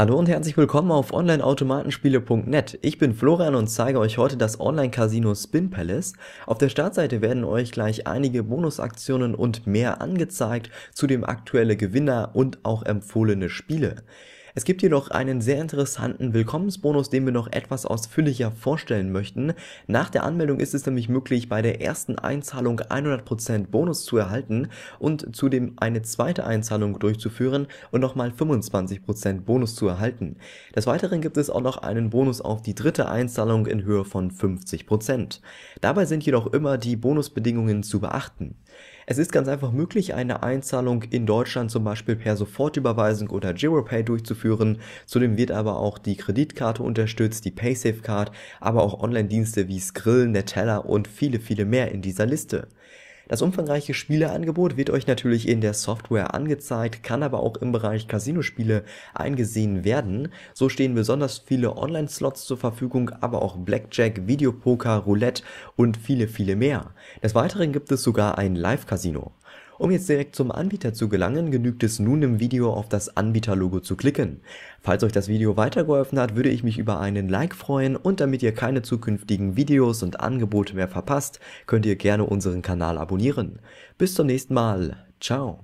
Hallo und herzlich willkommen auf onlineautomatenspiele.net. Ich bin Florian und zeige euch heute das Online-Casino Spin Palace. Auf der Startseite werden euch gleich einige Bonusaktionen und mehr angezeigt, zudem aktuelle Gewinner und auch empfohlene Spiele. Es gibt jedoch einen sehr interessanten Willkommensbonus, den wir noch etwas ausführlicher vorstellen möchten. Nach der Anmeldung ist es nämlich möglich, bei der ersten Einzahlung 100% Bonus zu erhalten und zudem eine zweite Einzahlung durchzuführen und nochmal 25% Bonus zu erhalten. Des Weiteren gibt es auch noch einen Bonus auf die dritte Einzahlung in Höhe von 50%. Dabei sind jedoch immer die Bonusbedingungen zu beachten. Es ist ganz einfach möglich, eine Einzahlung in Deutschland zum Beispiel per Sofortüberweisung oder Giropay durchzuführen führen. Zudem wird aber auch die Kreditkarte unterstützt, die Paysafe Card, aber auch Online-Dienste wie Skrill, Neteller und viele, viele mehr in dieser Liste. Das umfangreiche Spieleangebot wird euch natürlich in der Software angezeigt, kann aber auch im Bereich Casino-Spiele eingesehen werden. So stehen besonders viele Online-Slots zur Verfügung, aber auch Blackjack, Videopoker, Roulette und viele, viele mehr. Des Weiteren gibt es sogar ein Live-Casino. Um jetzt direkt zum Anbieter zu gelangen, genügt es nun im Video auf das Anbieterlogo zu klicken. Falls euch das Video weitergeholfen hat, würde ich mich über einen Like freuen und damit ihr keine zukünftigen Videos und Angebote mehr verpasst, könnt ihr gerne unseren Kanal abonnieren. Bis zum nächsten Mal. Ciao.